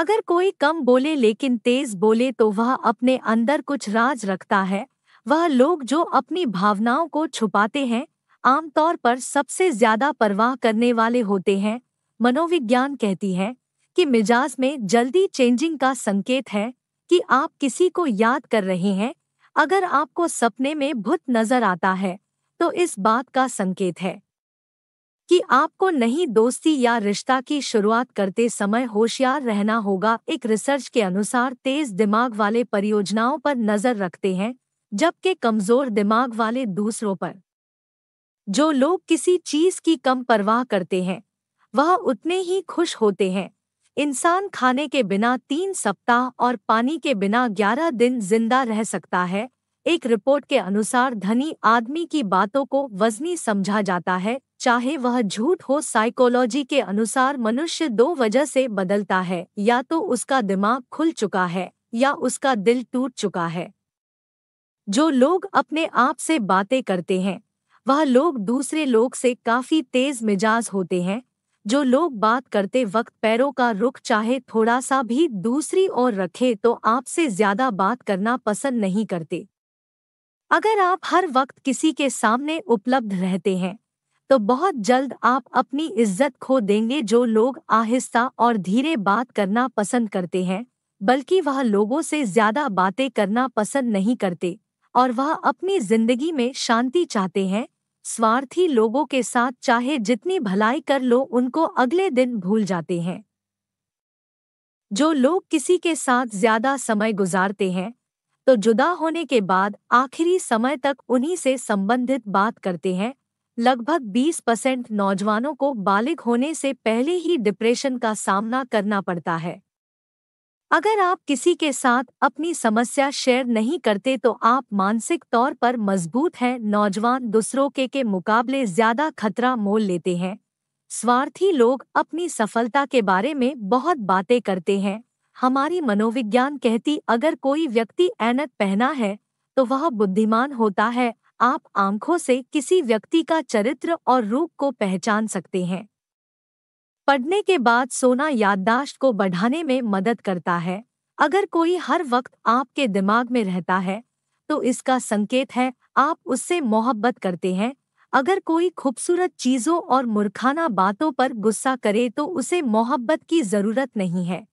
अगर कोई कम बोले लेकिन तेज बोले तो वह अपने अंदर कुछ राज रखता है वह लोग जो अपनी भावनाओं को छुपाते हैं आमतौर पर सबसे ज्यादा परवाह करने वाले होते हैं मनोविज्ञान कहती है कि मिजाज में जल्दी चेंजिंग का संकेत है कि आप किसी को याद कर रहे हैं अगर आपको सपने में भूत नजर आता है तो इस बात का संकेत है कि आपको नहीं दोस्ती या रिश्ता की शुरुआत करते समय होशियार रहना होगा एक रिसर्च के अनुसार तेज दिमाग वाले परियोजनाओं पर नजर रखते हैं जबकि कमजोर दिमाग वाले दूसरों पर जो लोग किसी चीज की कम परवाह करते हैं वह उतने ही खुश होते हैं इंसान खाने के बिना तीन सप्ताह और पानी के बिना ग्यारह दिन जिंदा रह सकता है एक रिपोर्ट के अनुसार धनी आदमी की बातों को वजनी समझा जाता है चाहे वह झूठ हो साइकोलॉजी के अनुसार मनुष्य दो वजह से बदलता है या तो उसका दिमाग खुल चुका है या उसका दिल टूट चुका है जो लोग अपने आप से बातें करते हैं वह लोग दूसरे लोग से काफी तेज मिजाज होते हैं जो लोग बात करते वक्त पैरों का रुख चाहे थोड़ा सा भी दूसरी ओर रखे तो आपसे ज्यादा बात करना पसंद नहीं करते अगर आप हर वक्त किसी के सामने उपलब्ध रहते हैं तो बहुत जल्द आप अपनी इज्जत खो देंगे जो लोग आहिस्ता और धीरे बात करना पसंद करते हैं बल्कि वह लोगों से ज्यादा बातें करना पसंद नहीं करते और वह अपनी जिंदगी में शांति चाहते हैं स्वार्थी लोगों के साथ चाहे जितनी भलाई कर लो उनको अगले दिन भूल जाते हैं जो लोग किसी के साथ ज्यादा समय गुजारते हैं तो जुदा होने के बाद आखिरी समय तक उन्हीं से संबंधित बात करते हैं लगभग 20 परसेंट नौजवानों को बालिग होने से पहले ही डिप्रेशन का सामना करना पड़ता है अगर आप किसी के साथ अपनी समस्या शेयर नहीं करते तो आप मानसिक तौर पर मजबूत हैं नौजवान दूसरों के के मुकाबले ज्यादा खतरा मोल लेते हैं स्वार्थी लोग अपनी सफलता के बारे में बहुत बातें करते हैं हमारी मनोविज्ञान कहती अगर कोई व्यक्ति ऐनक पहना है तो वह बुद्धिमान होता है आप आंखों से किसी व्यक्ति का चरित्र और रूप को पहचान सकते हैं पढ़ने के बाद सोना याददाश्त को बढ़ाने में मदद करता है अगर कोई हर वक्त आपके दिमाग में रहता है तो इसका संकेत है आप उससे मोहब्बत करते हैं अगर कोई खूबसूरत चीज़ों और मूर्खाना बातों पर गुस्सा करे तो उसे मोहब्बत की ज़रूरत नहीं है